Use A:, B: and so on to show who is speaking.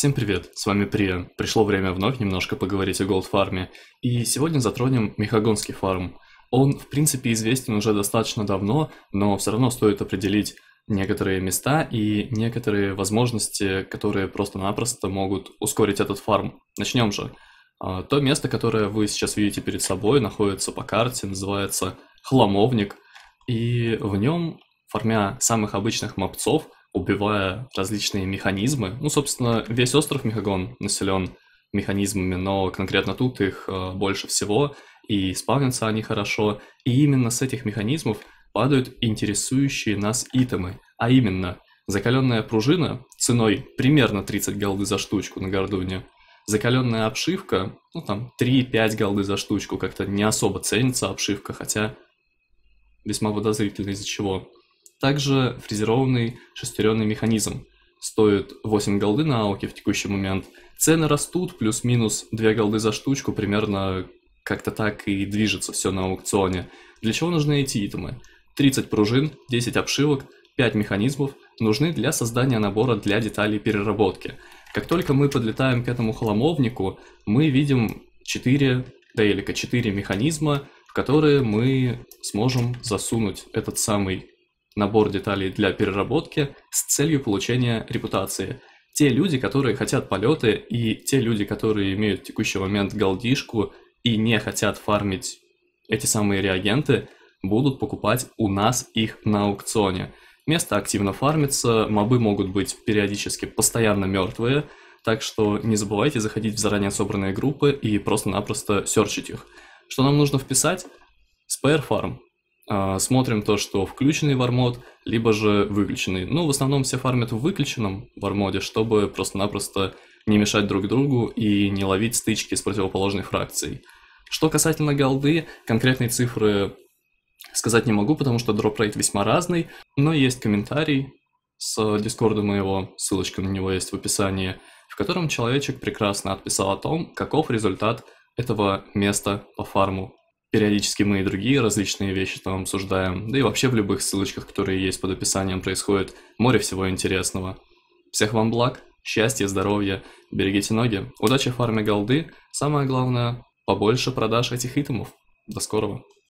A: Всем привет, с вами Прия. Пришло время вновь немножко поговорить о Голдфарме. И сегодня затронем Михагонский фарм. Он, в принципе, известен уже достаточно давно, но все равно стоит определить некоторые места и некоторые возможности, которые просто-напросто могут ускорить этот фарм. Начнем же. А, то место, которое вы сейчас видите перед собой, находится по карте, называется Хламовник, и в нем, фармя самых обычных мопцов, убивая различные механизмы. Ну, собственно, весь остров Мехагон населен механизмами, но конкретно тут их э, больше всего, и спавнятся они хорошо. И именно с этих механизмов падают интересующие нас итемы, а именно закаленная пружина ценой примерно 30 голды за штучку на гордуне, закаленная обшивка, ну там 3-5 голды за штучку, как-то не особо ценится обшивка, хотя весьма подозрительно из-за чего. Также фрезерованный шестеренный механизм. Стоит 8 голды на ауке в текущий момент. Цены растут, плюс-минус 2 голды за штучку, примерно как-то так и движется все на аукционе. Для чего нужны эти итемы? 30 пружин, 10 обшивок, 5 механизмов нужны для создания набора для деталей переработки. Как только мы подлетаем к этому холомовнику, мы видим 4 рейлика, 4 механизма, в которые мы сможем засунуть этот самый набор деталей для переработки с целью получения репутации. Те люди, которые хотят полеты, и те люди, которые имеют в текущий момент голдишку и не хотят фармить эти самые реагенты, будут покупать у нас их на аукционе. Место активно фармится, мобы могут быть периодически постоянно мертвые, так что не забывайте заходить в заранее собранные группы и просто-напросто серчить их. Что нам нужно вписать? Spare Farm. А, смотрим то, что включенный вармод, либо же выключенный. Ну, в основном все фармят в выключенном вармоде, чтобы просто-напросто не мешать друг другу и не ловить стычки с противоположной фракцией. Что касательно голды, конкретные цифры сказать не могу, потому что дропрейт весьма разный, но есть комментарий с дискорда моего, ссылочка на него есть в описании, в котором человечек прекрасно отписал о том, каков результат этого места по фарму Периодически мы и другие различные вещи там обсуждаем, да и вообще в любых ссылочках, которые есть под описанием, происходит море всего интересного. Всех вам благ, счастья, здоровья, берегите ноги, удачи в фарме голды, самое главное, побольше продаж этих итемов. До скорого!